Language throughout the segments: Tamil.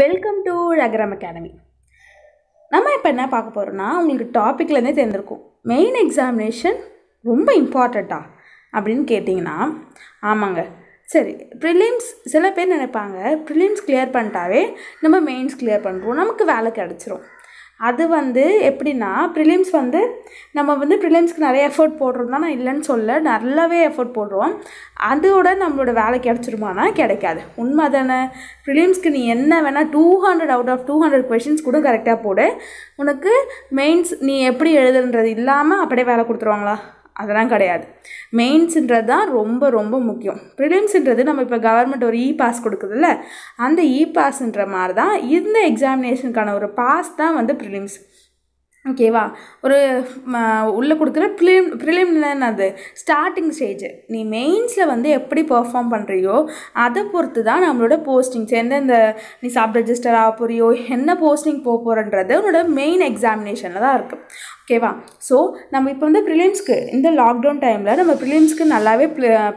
வெல்கம் டு அகரம் அகாடமி நம்ம இப்போ என்ன பார்க்க போகிறோம்னா உங்களுக்கு டாப்பிக்லேருந்தே தெரிஞ்சிருக்கும் மெயின் எக்ஸாமினேஷன் ரொம்ப இம்பார்ட்டண்ட்டா அப்படின்னு கேட்டிங்கன்னா ஆமாங்க சரி ப்ரிலிம்ஸ் சில பேர் நினைப்பாங்க ப்ரிலிம்ஸ் கிளியர் பண்ணிட்டாவே நம்ம மெயின்ஸ் கிளியர் பண்ணுறோம் நமக்கு வேலை கிடச்சிரும் அது வந்து எப்படின்னா ப்ரிலிம்ஸ் வந்து நம்ம வந்து ப்ரிலிம்ஸ்க்கு நிறைய எஃபர்ட் போடுறோம் தான் நான் இல்லைன்னு சொல்ல நல்லாவே எஃபர்ட் போடுறோம் அதோட நம்மளோட வேலை கிடச்சிருமானா கிடைக்காது உண்மை தானே ப்ரிலிம்ஸ்க்கு நீ என்ன வேணால் two hundred out of two hundred questions கூட கரெக்டாக போடு உனக்கு மெயின்ஸ் நீ எப்படி எழுதுன்றது இல்லாமல் அப்படியே வேலை கொடுத்துருவாங்களா அதெல்லாம் கிடையாது மெயின்ஸுன்றது தான் ரொம்ப ரொம்ப முக்கியம் ப்ரிலிம்ஸுன்றது நம்ம இப்போ கவர்மெண்ட் ஒரு இ பாஸ் கொடுக்குதுல்ல அந்த இ பாஸ்ன்ற மாதிரி தான் இந்த எக்ஸாமினேஷனுக்கான ஒரு பாஸ் தான் வந்து ப்ரிலிம்ஸ் ஓகேவா ஒரு உள்ளே கொடுக்குற ப்ரிலிம் ப்ரிலிம்லன்னு அது ஸ்டார்டிங் ஸ்டேஜ் நீ மெயின்ஸில் வந்து எப்படி பெர்ஃபார்ம் பண்ணுறியோ அதை பொறுத்து தான் நம்மளோட போஸ்டிங்ஸ் எந்தெந்த நீ சப் ரெஜிஸ்டர் ஆக போறியோ என்ன போஸ்டிங் போக போகிறன்றது உன்னோட மெயின் எக்ஸாமினேஷனில் தான் இருக்குது ஓகேவா ஸோ நம்ம இப்போ வந்து ப்ரிலிம்ஸ்க்கு இந்த லாக்டவுன் டைமில் நம்ம ப்ரிலிம்ஸ்க்கு நல்லாவே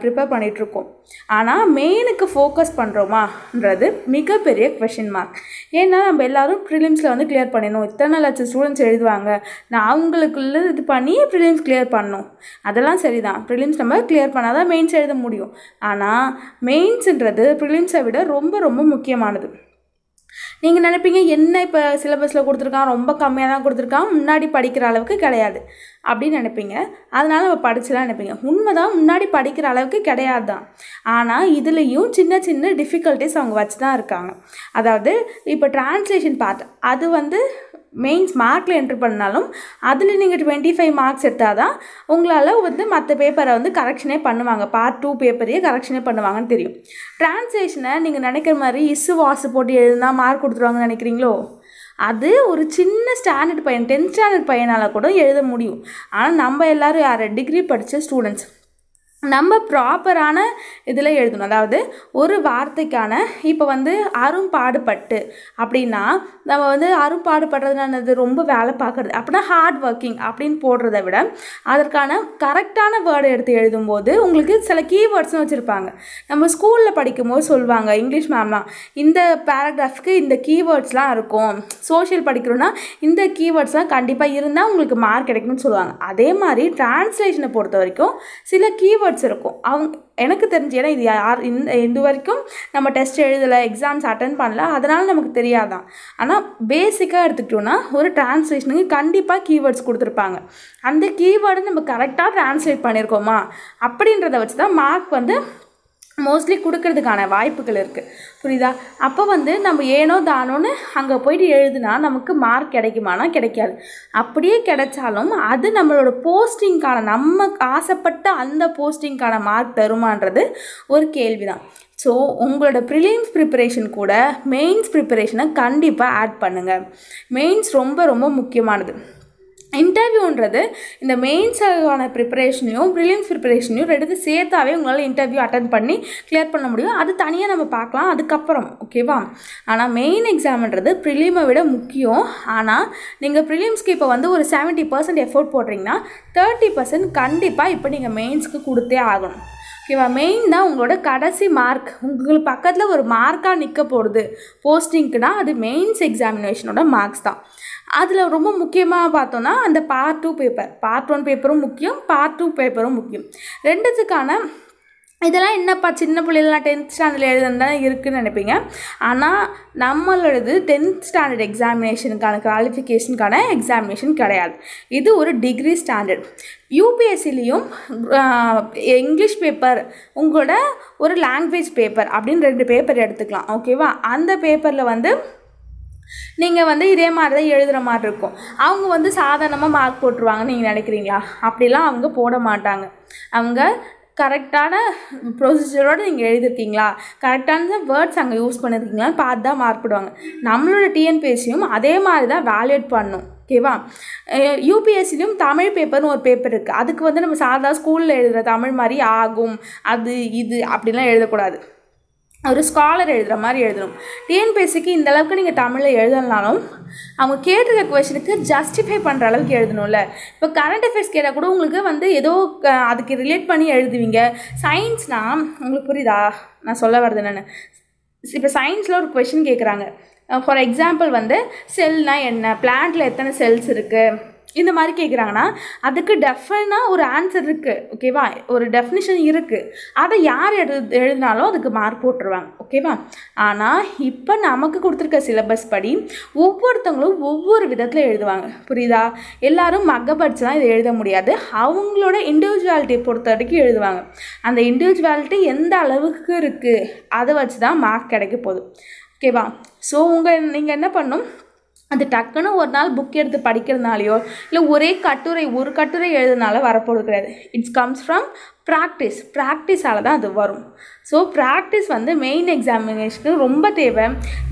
ப்ரிப்பேர் பண்ணிகிட்ருக்கோம் ஆனால் மெயினுக்கு ஃபோக்கஸ் பண்ணுறோமான்றது மிகப்பெரிய கொஷின் மார்க் ஏன்னா நம்ம எல்லோரும் ப்ரிலிம்ஸில் வந்து கிளியர் பண்ணிடணும் இத்தனை லட்சம் ஸ்டூடெண்ட்ஸ் எழுதுவாங்க நான் அவங்களுக்குள்ள இது பண்ணி ப்ரிலிம்ஸ் கிளியர் பண்ணணும் அதெல்லாம் சரி தான் ப்ரிலிம்ஸ் நம்ம கிளியர் பண்ணால் தான் மெயின்ஸ் எழுத முடியும் ஆனால் மெயின்ஸுன்றது ப்ரிலிம்ஸை விட ரொம்ப ரொம்ப முக்கியமானது நீங்கள் நினைப்பீங்க என்ன இப்போ சிலபஸில் கொடுத்துருக்கான் ரொம்ப கம்மியாக தான் கொடுத்துருக்கான் முன்னாடி படிக்கிற அளவுக்கு கிடையாது அப்படின்னு நினைப்பீங்க அதனால் அவள் படிச்சுலாம் நினைப்பீங்க உண்மை தான் முன்னாடி படிக்கிற அளவுக்கு கிடையாது தான் ஆனால் இதுலேயும் சின்ன சின்ன டிஃபிகல்ட்டிஸ் அவங்க வச்சு தான் இருக்காங்க அதாவது இப்போ டிரான்ஸ்லேஷன் பார்த்து அது வந்து மெயின்ஸ் மார்க்கில் என்ட்ரு பண்ணாலும் அதில் நீங்கள் டுவெண்ட்டி ஃபைவ் மார்க்ஸ் எடுத்தால் தான் உங்களால் வந்து மற்ற பேப்பரை வந்து கரெக்ஷனே பண்ணுவாங்க பார்ட் டூ பேப்பரையே கரெக்ஷனே பண்ணுவாங்கன்னு தெரியும் ட்ரான்ஸ்லேஷனை நீங்கள் நினைக்கிற மாதிரி இசு வாசு போட்டு எழுதுனா மார்க் கொடுத்துருவாங்கன்னு நினைக்கிறீங்களோ அது ஒரு சின்ன ஸ்டாண்டர்ட் பையன் டென்த் ஸ்டாண்டர்ட் பையனால் கூட எழுத முடியும் ஆனால் நம்ம எல்லோரும் யார் டிகிரி படித்த ஸ்டூடெண்ட்ஸ் நம்ம ப்ராப்பரான இதில் எழுதணும் அதாவது ஒரு வார்த்தைக்கான இப்போ வந்து அரும்பாடுபட்டு அப்படின்னா நம்ம வந்து அரும்பாடுபடுறதுனானது ரொம்ப வேலை பார்க்குறது அப்படின்னா ஹார்ட் ஒர்க்கிங் அப்படின்னு போடுறத விட அதற்கான கரெக்டான வேர்டு எடுத்து எழுதும்போது உங்களுக்கு சில கீவேர்ட்ஸ்னு வச்சுருப்பாங்க நம்ம ஸ்கூலில் படிக்கும்போது சொல்லுவாங்க இங்கிலீஷ் மேம்லாம் இந்த பேராகிராஃப்க்கு இந்த கீவேர்ட்ஸ்லாம் இருக்கும் சோஷியல் படிக்கிறோன்னா இந்த கீவேர்ட்ஸ்லாம் கண்டிப்பாக இருந்தால் உங்களுக்கு மார்க் கிடைக்கும்னு சொல்லுவாங்க அதே மாதிரி டிரான்ஸ்லேஷனை பொறுத்த வரைக்கும் சில கீவேர்ட்ஸ் இருக்கும் அவங்க எனக்கு தெரிஞ்சு ஏன்னா இது யார் இந்த இது வரைக்கும் நம்ம டெஸ்ட் எழுதலை எக்ஸாம்ஸ் அட்டன் பண்ணல அதனால் நமக்கு தெரியாதான் ஆனால் பேசிக்காக எடுத்துக்கிட்டோன்னா ஒரு டிரான்ஸ்லேஷனுக்கு கண்டிப்பாக கீவேர்ட்ஸ் கொடுத்துருப்பாங்க அந்த கீவேர்டு நம்ம கரெக்டாக டிரான்ஸ்லேட் பண்ணியிருக்கோமா அப்படின்றத வச்சு தான் மார்க் வந்து மோஸ்ட்லி கொடுக்கறதுக்கான வாய்ப்புகள் இருக்குது புரியுதா அப்போ வந்து நம்ம ஏனோ தானோன்னு அங்கே போயிட்டு எழுதுனா நமக்கு மார்க் கிடைக்குமானா கிடைக்காது அப்படியே கிடைச்சாலும் அது நம்மளோட போஸ்டிங்க்கான நம்ம ஆசைப்பட்ட அந்த போஸ்டிங்க்கான மார்க் தருமான்றது ஒரு கேள்வி தான் ஸோ உங்களோட ப்ரிலிம்ஸ் ப்ரிப்பரேஷன் கூட மெயின்ஸ் ப்ரிப்பரேஷனை கண்டிப்பாக ஆட் பண்ணுங்கள் மெயின்ஸ் ரொம்ப ரொம்ப முக்கியமானது இன்டர்வியூன்றது இந்த மெயின்ஸான ப்ரிப்பரேஷனையும் ப்ரிலியன்ஸ் ப்ரிப்பரேஷனையும் ரெண்டு சேர்த்தாவே உங்களால் இன்டர்வியூ அட்டன் பண்ணி கிளியர் பண்ண முடியும் அது தனியாக நம்ம பார்க்கலாம் அதுக்கப்புறம் ஓகேவா ஆனால் மெயின் எக்ஸாம்ன்றது ப்ரிலியமை விட முக்கியம் ஆனால் நீங்கள் ப்ரிலியம்ஸ்க்கு இப்போ வந்து ஒரு செவன்ட்டி பர்சன்ட் எஃபோர்ட் போடுறீங்கன்னா தேர்ட்டி பர்சன்ட் கண்டிப்பாக இப்போ நீங்கள் மெயின்ஸ்க்கு கொடுத்தே ஆகணும் ஓகேவா மெயின் தான் உங்களோட கடைசி மார்க் உங்களுக்கு பக்கத்தில் ஒரு மார்க்காக நிற்க போகிறது போஸ்டிங்க்குனால் அது மெயின்ஸ் எக்ஸாமினேஷனோட மார்க்ஸ் தான் அதில் ரொம்ப முக்கியமாக பார்த்தோன்னா அந்த part two paper part one பேப்பரும் முக்கியம் பார்ட் டூ பேப்பரும் முக்கியம் ரெண்டுத்துக்கான இதெல்லாம் என்னப்பா சின்ன பிள்ளைகள்லாம் டென்த் ஸ்டாண்டர்ட் எழுதுனா இருக்குதுன்னு நினைப்பீங்க ஆனால் நம்மளோடது டென்த் ஸ்டாண்டர்ட் எக்ஸாமினேஷனுக்கான குவாலிஃபிகேஷனுக்கான எக்ஸாமினேஷன் கிடையாது இது ஒரு டிகிரி ஸ்டாண்டர்ட் யூபிஎஸ்சிலையும் இங்கிலீஷ் பேப்பர் உங்களோட ஒரு லாங்குவேஜ் பேப்பர் அப்படின்னு ரெண்டு பேப்பர் எடுத்துக்கலாம் ஓகேவா அந்த பேப்பரில் வந்து நீங்கள் வந்து இதே மாதிரி தான் எழுதுகிற மாதிரி இருக்கும் அவங்க வந்து சாதாரணமாக மார்க் போட்டுருவாங்கன்னு நீங்கள் நினைக்கிறீங்களா அப்படிலாம் அவங்க போட மாட்டாங்க அவங்க கரெக்டான ப்ரொசீஜரோடு நீங்கள் எழுதிருக்கீங்களா கரெக்டான வேர்ட்ஸ் அங்கே யூஸ் பண்ணியிருக்கீங்களான்னு பார்த்து தான் மார்க் போடுவாங்க நம்மளோட டிஎன்பிஎஸ்சியும் அதே மாதிரி தான் வேல்யூட் பண்ணும் ஓகேவா யூபிஎஸ்சிலையும் தமிழ் பேப்பர்னு ஒரு பேப்பர் இருக்குது அதுக்கு வந்து நம்ம சாதா ஸ்கூலில் எழுதுகிற தமிழ் மாதிரி ஆகும் அது இது அப்படிலாம் எழுதக்கூடாது ஒரு ஸ்காலர் எழுதுகிற மாதிரி எழுதணும் டிஎன்பிஎஸ்சிக்கு இந்த அளவுக்கு நீங்கள் தமிழில் எழுதலனாலும் அவங்க கேட்டிருக்க கொஷனுக்கு ஜஸ்டிஃபை பண்ணுற அளவுக்கு எழுதணும்ல இப்போ கரண்ட் அஃபேர்ஸ் கேட்டால் கூட உங்களுக்கு வந்து ஏதோ அதுக்கு ரிலேட் பண்ணி எழுதுவீங்க சயின்ஸ்னால் உங்களுக்கு புரியுதா நான் சொல்ல வருது என்னென்னு இப்போ சயின்ஸில் ஒரு கொஷின் கேட்குறாங்க ஃபார் எக்ஸாம்பிள் வந்து செல்னால் என்ன பிளான்ட்டில் எத்தனை செல்ஸ் இருக்குது இந்த மாதிரி கேட்குறாங்கன்னா அதுக்கு டெஃபனாக ஒரு ஆன்சர் இருக்குது ஓகேவா ஒரு டெஃபினிஷன் இருக்குது அதை யார் எழு எழுதினாலும் அதுக்கு மார்க் போட்டுருவாங்க ஓகேவா ஆனால் இப்போ நமக்கு கொடுத்துருக்க சிலபஸ் படி ஒவ்வொருத்தவங்களும் ஒவ்வொரு விதத்தில் எழுதுவாங்க புரியுதா எல்லாரும் தான் இதை எழுத முடியாது அவங்களோட இண்டிவிஜுவாலிட்டியை பொறுத்த வரைக்கும் எழுதுவாங்க அந்த இண்டிவிஜுவாலிட்டி எந்த அளவுக்கு இருக்குது அதை வச்சு தான் மார்க் கிடைக்க போகுது ஓகேவா ஸோ உங்கள் நீங்கள் என்ன பண்ணும் அது டக்குன்னு ஒரு நாள் புக் எடுத்து படிக்கிறதுனாலையோ இல்லை ஒரே கட்டுரை ஒரு கட்டுரை எழுதுனால வரப்போடு கிடையாது இட்ஸ் கம்ஸ் ஃப்ரம் ப்ராக்டிஸ் ப்ராக்டிஸால் தான் அது வரும் ஸோ ப்ராக்டிஸ் வந்து மெயின் எக்ஸாமினேஷனுக்கு ரொம்ப தேவை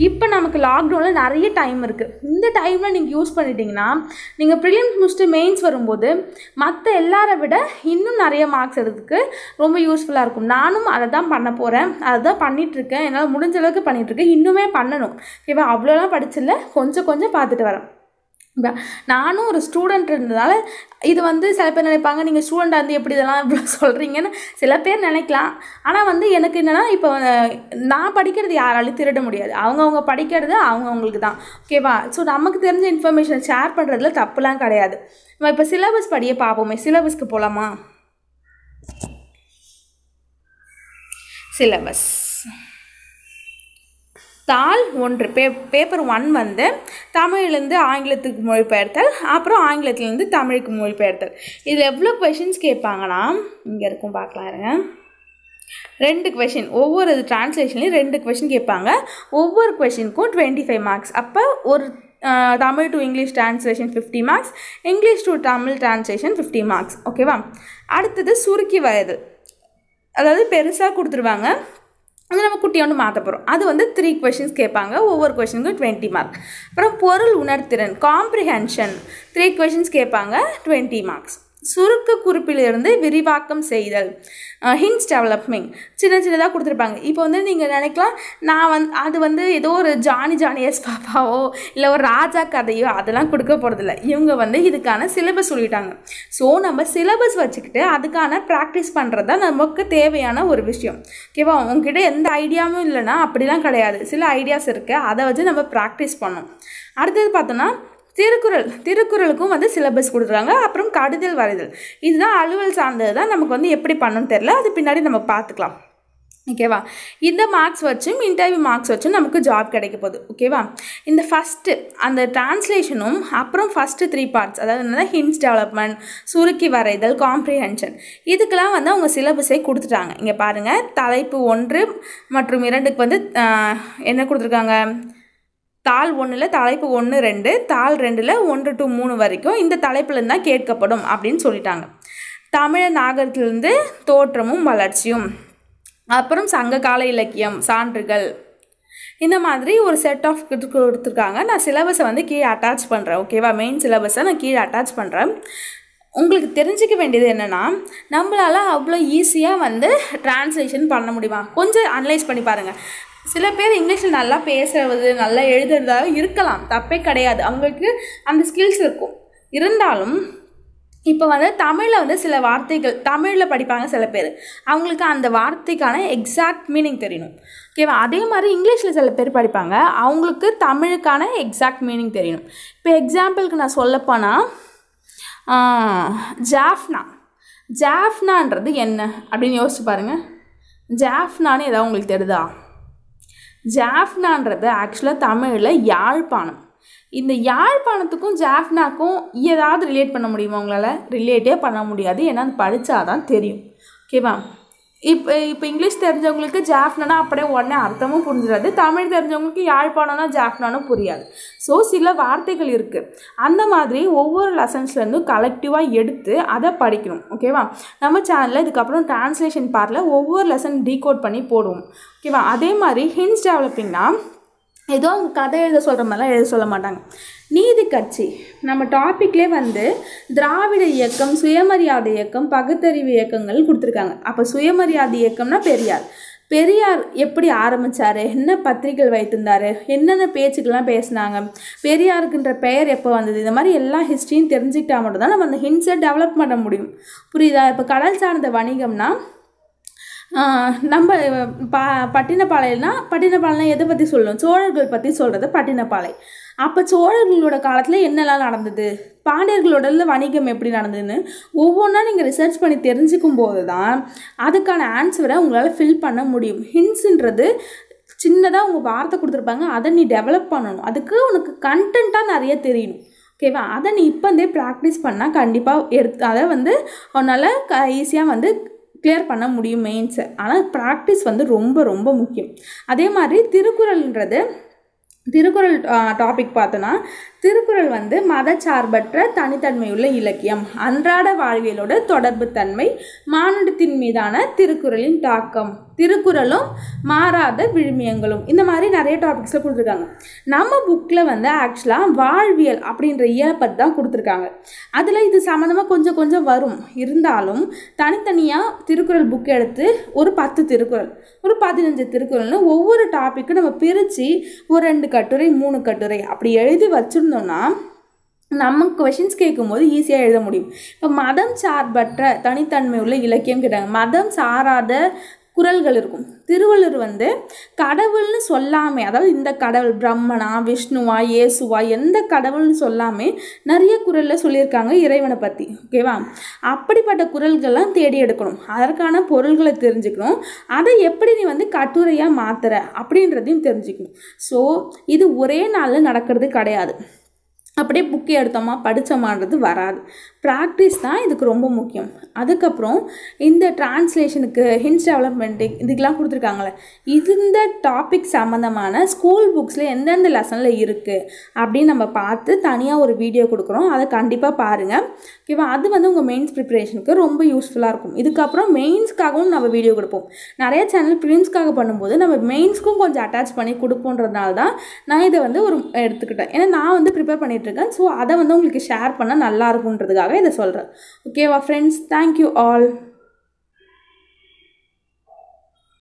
இப்போ நமக்கு லாக்டவுனில் நிறைய டைம் இருக்குது இந்த டைமில் நீங்கள் யூஸ் பண்ணிட்டீங்கன்னா நீங்கள் ப்ரிலியம்ஸ் முடிச்சுட்டு மெயின்ஸ் வரும்போது மற்ற எல்லாரை விட இன்னும் நிறைய மார்க்ஸ் எடுத்துக்கு ரொம்ப யூஸ்ஃபுல்லாக இருக்கும் நானும் அதை தான் பண்ண போகிறேன் அதை தான் பண்ணிகிட்ருக்கேன் என்னால் முடிஞ்ச அளவுக்கு பண்ணிகிட்ருக்கேன் இன்னுமே பண்ணணும் ஓகேவா அவ்வளோலாம் படிச்சில்ல கொஞ்சம் கொஞ்சம் பார்த்துட்டு வரேன் நானும் ஒரு ஸ்டூடெண்ட் இருந்ததால் இது வந்து சில பேர் நினைப்பாங்க நீங்கள் ஸ்டூடெண்டாக இருந்து எப்படி இதெல்லாம் இவ்வளோ சொல்கிறீங்கன்னு சில பேர் நினைக்கலாம் ஆனால் வந்து எனக்கு என்னென்னா இப்போ நான் படிக்கிறது யாராலையும் திருட முடியாது அவங்கவுங்க படிக்கிறது அவங்கவுங்களுக்கு தான் ஓகேவா ஸோ நமக்கு தெரிஞ்ச இன்ஃபர்மேஷன் ஷேர் பண்ணுறதுல தப்புலாம் கிடையாது நம்ம இப்போ சிலபஸ் படியே பார்ப்போமே சிலபஸ்க்கு போகலாமா சிலபஸ் தாள் ஒன்று பே பேப்பர் ஒன் வந்து தமிழ்லேருந்து ஆங்கிலத்துக்கு மொழிபெயர்த்தல் அப்புறம் ஆங்கிலத்துலேருந்து தமிழுக்கு மொழிபெயர்த்தல் இதில் எவ்வளோ கொஷின்ஸ் கேட்பாங்கன்னா இங்கே இருக்கும் பார்க்கலாம் இருங்க ரெண்டு கொஷின் ஒவ்வொரு டிரான்ஸ்லேஷன்லேயும் ரெண்டு கொஷின் கேட்பாங்க ஒவ்வொரு கொஷினுக்கும் டுவெண்ட்டி ஃபைவ் மார்க்ஸ் அப்போ ஒரு Tamil to English translation fifty marks English to Tamil translation fifty marks ஓகேவா அடுத்தது சுருக்கி வயது அதாவது பெருசாக கொடுத்துருவாங்க அது நம்ம ஒன்று மாற்ற போகிறோம் அது வந்து த்ரீ கொஷின்ஸ் கேட்பாங்க ஒவ்வொரு கொஷனுக்கும் டுவெண்ட்டி மார்க் அப்புறம் பொருள் உணர்திறன் காம்ப்ரிஹென்ஷன் த்ரீ கொஷின்ஸ் கேட்பாங்க டுவெண்ட்டி மார்க்ஸ் சுருக்க குறிப்பிலிருந்து விரிவாக்கம் செய்தல் ஹின்ஸ் டெவலப்மிங் சின்ன சின்னதாக கொடுத்துருப்பாங்க இப்போ வந்து நீங்கள் நினைக்கலாம் நான் வந் அது வந்து ஏதோ ஒரு ஜானி ஜானியஸ் பாப்பாவோ இல்லை ஒரு ராஜா கதையோ அதெல்லாம் கொடுக்க போகிறதில்ல இவங்க வந்து இதுக்கான சிலபஸ் சொல்லிட்டாங்க ஸோ நம்ம சிலபஸ் வச்சுக்கிட்டு அதுக்கான ப்ராக்டிஸ் பண்ணுறது தான் நமக்கு தேவையான ஒரு விஷயம் ஓகேவா உங்ககிட்ட எந்த ஐடியாவும் இல்லைன்னா அப்படிலாம் கிடையாது சில ஐடியாஸ் இருக்குது அதை வச்சு நம்ம ப்ராக்டிஸ் பண்ணோம் அடுத்தது பார்த்தோன்னா திருக்குறள் திருக்குறளுக்கும் வந்து சிலபஸ் கொடுக்குறாங்க அப்புறம் கடிதல் வரைதல் இதுதான் அலுவல் சார்ந்தது தான் நமக்கு வந்து எப்படி பண்ணணும்னு தெரில அது பின்னாடி நம்ம பார்த்துக்கலாம் ஓகேவா இந்த மார்க்ஸ் வச்சும் இன்டர்வியூ மார்க்ஸ் வச்சும் நமக்கு ஜாப் கிடைக்க போகுது ஓகேவா இந்த ஃபஸ்ட்டு அந்த டிரான்ஸ்லேஷனும் அப்புறம் ஃபஸ்ட்டு த்ரீ பார்ட்ஸ் அதாவது என்னென்னா ஹின்ஸ் டெவலப்மெண்ட் சுருக்கி வரைதல் காம்ப்ரிஹென்ஷன் இதுக்கெல்லாம் வந்து அவங்க சிலபஸை கொடுத்துட்டாங்க இங்கே பாருங்கள் தலைப்பு ஒன்று மற்றும் இரண்டுக்கு வந்து என்ன கொடுத்துருக்காங்க தாள் ஒன்றில் தலைப்பு ஒன்று ரெண்டு தாள் ரெண்டில் ஒன்று டு மூணு வரைக்கும் இந்த தலைப்புலேருந்து தான் கேட்கப்படும் அப்படின்னு சொல்லிட்டாங்க தமிழ நாகரத்திலிருந்து தோற்றமும் வளர்ச்சியும் அப்புறம் சங்க கால இலக்கியம் சான்றுகள் இந்த மாதிரி ஒரு செட் ஆஃப் கொடுத்துருக்காங்க நான் சிலபஸை வந்து கீழே அட்டாச் பண்ணுறேன் ஓகேவா மெயின் சிலபஸை நான் கீழே அட்டாச் பண்ணுறேன் உங்களுக்கு தெரிஞ்சிக்க வேண்டியது என்னென்னா நம்மளால் அவ்வளோ ஈஸியாக வந்து டிரான்ஸ்லேஷன் பண்ண முடியுமா கொஞ்சம் அனலைஸ் பண்ணி பாருங்கள் சில பேர் இங்கிலீஷில் நல்லா பேசுறது நல்லா எழுதுறதாக இருக்கலாம் தப்பே கிடையாது அவங்களுக்கு அந்த ஸ்கில்ஸ் இருக்கும் இருந்தாலும் இப்போ வந்து தமிழில் வந்து சில வார்த்தைகள் தமிழில் படிப்பாங்க சில பேர் அவங்களுக்கு அந்த வார்த்தைக்கான எக்ஸாக்ட் மீனிங் தெரியணும் ஓகேவா அதே மாதிரி இங்கிலீஷில் சில பேர் படிப்பாங்க அவங்களுக்கு தமிழுக்கான எக்ஸாக்ட் மீனிங் தெரியணும் இப்போ எக்ஸாம்பிளுக்கு நான் சொல்லப்போனால் ஜாஃப்னா ஜாஃப்னான்றது என்ன அப்படின்னு யோசிச்சு பாருங்கள் ஜாஃப்னான்னு ஏதாவது உங்களுக்கு தெரியுதா ஜாஃப்னான்றது ஆக்சுவலாக தமிழில் யாழ்ப்பாணம் இந்த யாழ்ப்பாணத்துக்கும் ஜாஃப்னாக்கும் ஏதாவது ரிலேட் பண்ண முடியுமா உங்களால் ரிலேட்டே பண்ண முடியாது ஏன்னா அது படித்தா தான் தெரியும் ஓகேவா இப்போ இப்போ இங்கிலீஷ் தெரிஞ்சவங்களுக்கு ஜாஃப்னா அப்படியே உடனே அர்த்தமும் புரிஞ்சிடாது தமிழ் தெரிஞ்சவங்களுக்கு யாழ்ப்பாணம்னா ஜாஃப்னானும் புரியாது ஸோ சில வார்த்தைகள் இருக்குது அந்த மாதிரி ஒவ்வொரு லெசன்ஸ்லேருந்து கலெக்டிவாக எடுத்து அதை படிக்கணும் ஓகேவா நம்ம சேனலில் இதுக்கப்புறம் டிரான்ஸ்லேஷன் பார்ட்டில் ஒவ்வொரு லெசன் டீகோட் பண்ணி போடுவோம் ஓகேவா அதே மாதிரி ஹின்ஸ் டெவலப்பிங்னா ஏதோ அவங்க கதை எழுத சொல்கிற மாதிரிலாம் எழுத சொல்ல மாட்டாங்க நீதி கட்சி நம்ம டாப்பிக்லே வந்து திராவிட இயக்கம் சுயமரியாதை இயக்கம் பகுத்தறிவு இயக்கங்கள் கொடுத்துருக்காங்க அப்போ சுயமரியாதை இயக்கம்னா பெரியார் பெரியார் எப்படி ஆரம்பித்தார் என்ன பத்திரிகைகள் வைத்திருந்தார் என்னென்ன பேச்சுக்கெல்லாம் பேசினாங்க பெரியாருக்குன்ற பெயர் எப்போ வந்தது இந்த மாதிரி எல்லா ஹிஸ்ட்ரியும் தெரிஞ்சுக்கிட்டால் மட்டும்தான் நம்ம அந்த ஹிண்ட்ஸை டெவலப் பண்ண முடியும் புரியுதா இப்போ கடல் சார்ந்த வணிகம்னா நம்ம பா பட்டினப்பாளையம்னா பட்டினப்பாளையம் எதை பற்றி சொல்லணும் சோழர்கள் பற்றி சொல்கிறது பட்டினப்பாளையம் அப்போ சோழர்களோட காலத்தில் என்னெல்லாம் நடந்தது பாண்டியர்களோட வணிகம் எப்படி நடந்ததுன்னு ஒவ்வொன்றா நீங்கள் ரிசர்ச் பண்ணி தெரிஞ்சுக்கும் போது தான் அதுக்கான ஆன்சரை உங்களால் ஃபில் பண்ண முடியும் ஹின்ஸுன்றது சின்னதாக உங்கள் வார்த்தை கொடுத்துருப்பாங்க அதை நீ டெவலப் பண்ணணும் அதுக்கு உனக்கு கண்டென்ட்டாக நிறைய தெரியணும் ஓகேவா அதை நீ இப்போ வந்து ப்ராக்டிஸ் பண்ணால் கண்டிப்பாக எடுத்து அதை வந்து உன்னால் க ஈஸியாக வந்து கிளியர் பண்ண முடியும் மெயின்ஸை ஆனால் ப்ராக்டிஸ் வந்து ரொம்ப ரொம்ப முக்கியம் அதே மாதிரி திருக்குறள்ன்றது திருக்குறள் டாபிக் பார்த்தோன்னா திருக்குறள் வந்து மதச்சார்பற்ற தனித்தன்மையுள்ள இலக்கியம் அன்றாட வாழ்வியலோட தொடர்பு தன்மை மானுடத்தின் மீதான திருக்குறளின் தாக்கம் திருக்குறளும் மாறாத விழுமியங்களும் இந்த மாதிரி நிறைய டாபிக்ஸில் கொடுத்துருக்காங்க நம்ம புக்கில் வந்து ஆக்சுவலாக வாழ்வியல் அப்படின்ற இயற்பட்டு தான் கொடுத்துருக்காங்க அதில் இது சம்மந்தமாக கொஞ்சம் கொஞ்சம் வரும் இருந்தாலும் தனித்தனியாக திருக்குறள் புக் எடுத்து ஒரு பத்து திருக்குறள் ஒரு பதினஞ்சு திருக்குறள்னு ஒவ்வொரு டாப்பிக்கும் நம்ம பிரித்து ஒரு ரெண்டு கட்டுரை மூணு கட்டுரை அப்படி எழுதி வச்சுருந்தோம்னா நம்ம கொஷின்ஸ் கேட்கும்போது ஈஸியாக எழுத முடியும் இப்போ மதம் சார்பற்ற தனித்தன்மை உள்ள இலக்கியம் கேட்டாங்க மதம் சாராத குரல்கள் இருக்கும் திருவள்ளுவர் வந்து கடவுள்னு சொல்லாமே அதாவது இந்த கடவுள் பிரம்மனா விஷ்ணுவா இயேசுவா எந்த கடவுள்னு சொல்லாமே நிறைய குரலில் சொல்லியிருக்காங்க இறைவனை பற்றி ஓகேவா அப்படிப்பட்ட குரல்கள்லாம் தேடி எடுக்கணும் அதற்கான பொருள்களை தெரிஞ்சுக்கணும் அதை எப்படி நீ வந்து கட்டுரையாக மாற்றுற அப்படின்றதையும் தெரிஞ்சுக்கணும் ஸோ இது ஒரே நாளில் நடக்கிறது கிடையாது அப்படியே புக்கு எடுத்தோமா படித்தோமான்றது வராது ப்ராக்டிஸ் தான் இதுக்கு ரொம்ப முக்கியம் அதுக்கப்புறம் இந்த டிரான்ஸ்லேஷனுக்கு ஹின்ஸ் டெவலப்மெண்ட்டு இதுக்கெலாம் கொடுத்துருக்காங்களே இந்த டாபிக் சம்மந்தமான ஸ்கூல் புக்ஸில் எந்தெந்த லெசனில் இருக்குது அப்படின்னு நம்ம பார்த்து தனியாக ஒரு வீடியோ கொடுக்குறோம் அதை கண்டிப்பாக பாருங்கள் ஓகேவா அது வந்து உங்கள் மெயின்ஸ் ப்ரிப்பரேஷனுக்கு ரொம்ப யூஸ்ஃபுல்லாக இருக்கும் இதுக்கப்புறம் மெயின்ஸ்க்காகவும் நம்ம வீடியோ கொடுப்போம் நிறைய சேனல் ப்ரீம்ஸ்க்காக பண்ணும்போது நம்ம மெயின்ஸ்க்கும் கொஞ்சம் அட்டாச் பண்ணி கொடுப்போன்றதுனால தான் நான் இதை வந்து ஒரு எடுத்துக்கிட்டேன் ஏன்னா நான் வந்து ப்ரிப்பேர் பண்ணி பண்ணிகிட்ருக்கேன் ஸோ அதை வந்து உங்களுக்கு ஷேர் பண்ணால் நல்லா இருக்குன்றதுக்காக இதை சொல்கிறேன் ஓகேவா ஃப்ரெண்ட்ஸ் தேங்க்யூ ஆல்